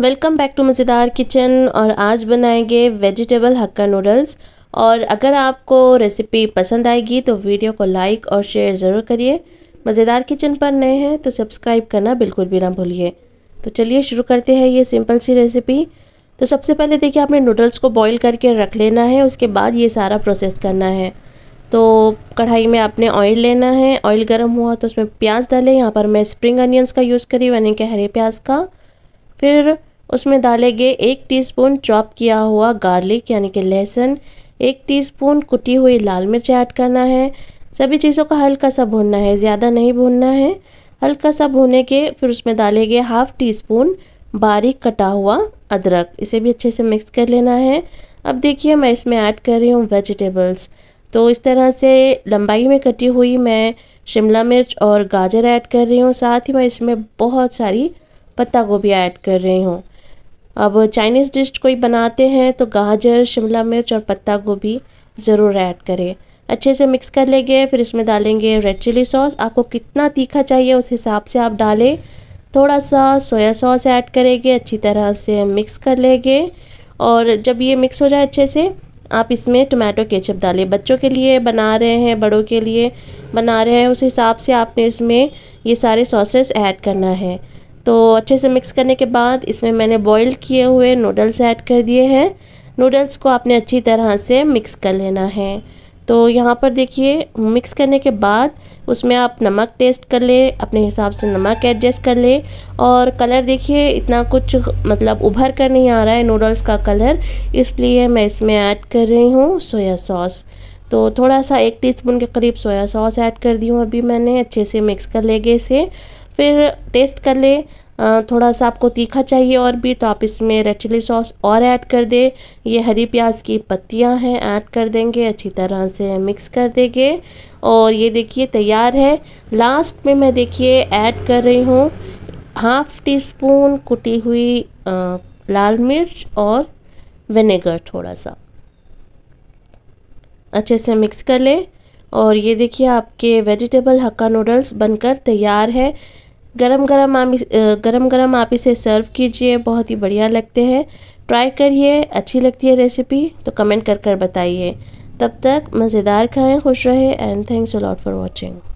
welcome back to मज़ेदार kitchen और आज बनाएंगे वेजिटेबल हक्का नूडल्स और अगर आपको रेसिपी पसंद आएगी तो वीडियो को लाइक और शेयर ज़रूर करिए मज़ेदार किचन पर नए हैं तो सब्सक्राइब करना बिल्कुल भी ना भूलिए तो चलिए शुरू करते हैं ये सिंपल सी रेसिपी तो सबसे पहले देखिए आपने नूडल्स को बॉईल करके रख लेना है उसके बाद ये सारा प्रोसेस करना है तो कढ़ाई में आपने ऑयल लेना है ऑयल गर्म हुआ तो उसमें प्याज डालें यहाँ पर मैं स्प्रिंग अनियंस का यूज़ करी यानी कि हरे प्याज का फिर उसमें डालेंगे एक टीस्पून चॉप किया हुआ गार्लिक यानी कि लहसुन एक टीस्पून कुटी हुई लाल मिर्च ऐड करना है सभी चीज़ों को हल्का सा भूनना है ज़्यादा नहीं भूनना है हल्का सा भूने के फिर उसमें डालेंगे हाफ़ टी स्पून बारीक कटा हुआ अदरक इसे भी अच्छे से मिक्स कर लेना है अब देखिए मैं इसमें ऐड कर रही हूँ वेजिटेबल्स तो इस तरह से लंबाई में कटी हुई मैं शिमला मिर्च और गाजर ऐड कर रही हूँ साथ ही मैं इसमें बहुत सारी पत्ता गोभी ऐड कर रही हूँ अब चाइनीज़ डिश कोई बनाते हैं तो गाजर शिमला मिर्च और पत्ता गोभी ज़रूर ऐड करें अच्छे से मिक्स कर लेंगे फिर इसमें डालेंगे रेड चिली सॉस आपको कितना तीखा चाहिए उस हिसाब से आप डालें थोड़ा सा सोया सॉस ऐड करेंगे अच्छी तरह से मिक्स कर लेंगे और जब ये मिक्स हो जाए अच्छे से आप इसमें टोमेटो केचप डालें बच्चों के लिए बना रहे हैं बड़ों के लिए बना रहे हैं उस हिसाब से आपने इसमें ये सारे सॉसेस ऐड करना है तो अच्छे से मिक्स करने के बाद इसमें मैंने बॉईल किए हुए नूडल्स ऐड कर दिए हैं नूडल्स को आपने अच्छी तरह से मिक्स कर लेना है तो यहाँ पर देखिए मिक्स करने के बाद उसमें आप नमक टेस्ट कर ले अपने हिसाब से नमक एडजस्ट कर ले और कलर देखिए इतना कुछ मतलब उभर कर नहीं आ रहा है नूडल्स का कलर इसलिए मैं इसमें ऐड कर रही हूँ सोया सॉस तो थोड़ा सा एक टीस्पून के करीब सोया सॉस ऐड कर दी हूँ अभी मैंने अच्छे से मिक्स कर लेंगे इसे फिर टेस्ट कर ले थोड़ा सा आपको तीखा चाहिए और भी तो आप इसमें रेड चिली सॉस और ऐड कर दे ये हरी प्याज की पत्तियां हैं ऐड कर देंगे अच्छी तरह से मिक्स कर देंगे और ये देखिए तैयार है लास्ट में मैं देखिए ऐड कर रही हूँ हाफ टी स्पून कुटी हुई आ, लाल मिर्च और विनेगर थोड़ा सा अच्छे से मिक्स कर ले और ये देखिए आपके वेजिटेबल हक्का नूडल्स बनकर तैयार है गरम गरम आप गरम गरम आप इसे सर्व कीजिए बहुत ही बढ़िया लगते हैं ट्राई करिए अच्छी लगती है रेसिपी तो कमेंट कर कर बताइए तब तक मज़ेदार खाएं खुश रहे and thanks a lot for watching